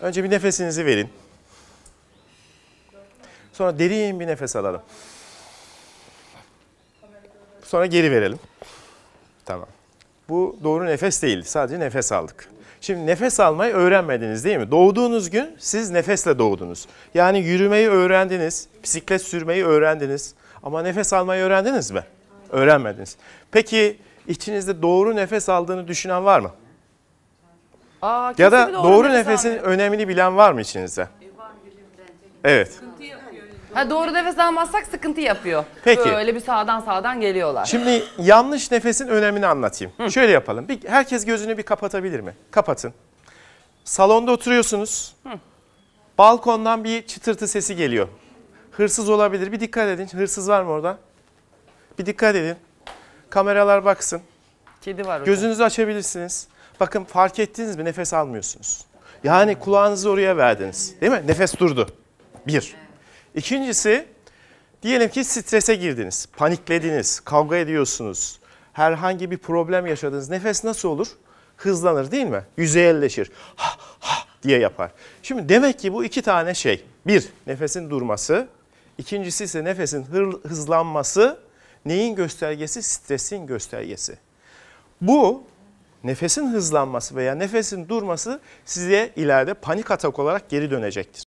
Önce bir nefesinizi verin. Sonra derin bir nefes alalım. Sonra geri verelim. Tamam. Bu doğru nefes değil. Sadece nefes aldık. Şimdi nefes almayı öğrenmediniz değil mi? Doğduğunuz gün siz nefesle doğdunuz. Yani yürümeyi öğrendiniz, bisiklet sürmeyi öğrendiniz. Ama nefes almayı öğrendiniz mi? Öğrenmediniz. Peki içinizde doğru nefes aldığını düşünen var mı? Aa, ya da doğru, doğru nefesin alıyor. önemini bilen var mı içinizde? Evet. Ha doğru nefes almazsak sıkıntı yapıyor. Peki. Öyle bir sağdan sağdan geliyorlar. Şimdi yanlış nefesin önemini anlatayım. Hı. Şöyle yapalım. Bir, herkes gözünü bir kapatabilir mi? Kapatın. Salonda oturuyorsunuz. Hı. Balkondan bir çıtırtı sesi geliyor. Hırsız olabilir. Bir dikkat edin. Hırsız var mı orada? Bir dikkat edin. Kameralar baksın. Kedi var orada. Gözünüzü açabilirsiniz. Bakın fark ettiniz mi nefes almıyorsunuz. Yani kulağınızı oraya verdiniz değil mi? Nefes durdu. Bir. İkincisi diyelim ki strese girdiniz, paniklediniz, kavga ediyorsunuz. Herhangi bir problem yaşadınız. Nefes nasıl olur? Hızlanır değil mi? Yüzeyelleşir. Ha, ha diye yapar. Şimdi demek ki bu iki tane şey. Bir, nefesin durması. İkincisi ise nefesin hızlanması. Neyin göstergesi? Stresin göstergesi. Bu nefesin hızlanması veya nefesin durması size ileride panik atak olarak geri dönecektir.